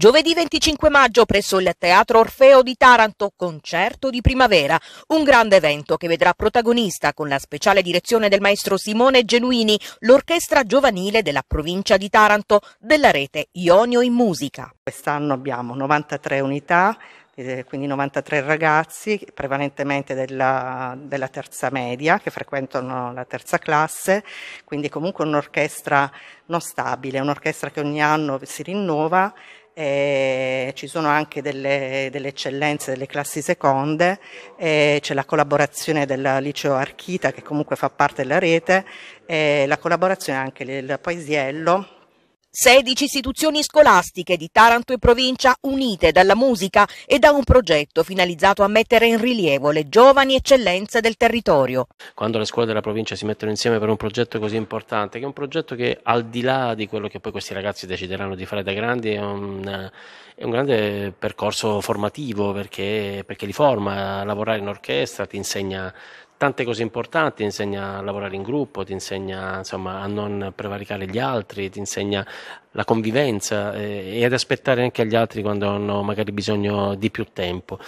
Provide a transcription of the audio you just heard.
Giovedì 25 maggio presso il Teatro Orfeo di Taranto, concerto di primavera, un grande evento che vedrà protagonista con la speciale direzione del maestro Simone Genuini l'orchestra giovanile della provincia di Taranto della rete Ionio in Musica. Quest'anno abbiamo 93 unità, eh, quindi 93 ragazzi, prevalentemente della, della, terza media, che frequentano la terza classe, quindi comunque un'orchestra non stabile, un'orchestra che ogni anno si rinnova eh, ci sono anche delle, delle, eccellenze delle classi seconde, eh, c'è la collaborazione del liceo Archita che comunque fa parte della rete, eh, la collaborazione anche del Paisiello 16 istituzioni scolastiche di Taranto e provincia unite dalla musica e da un progetto finalizzato a mettere in rilievo le giovani eccellenze del territorio. Quando le scuole della provincia si mettono insieme per un progetto così importante, che è un progetto che al di là di quello che poi questi ragazzi decideranno di fare da grandi, è un, è un grande percorso formativo perché, perché li forma, lavorare in orchestra ti insegna tante cose importanti, ti insegna a lavorare in gruppo, ti insegna insomma, a non prevaricare gli altri, ti insegna la convivenza eh, e ad aspettare anche gli altri quando hanno magari bisogno di più tempo.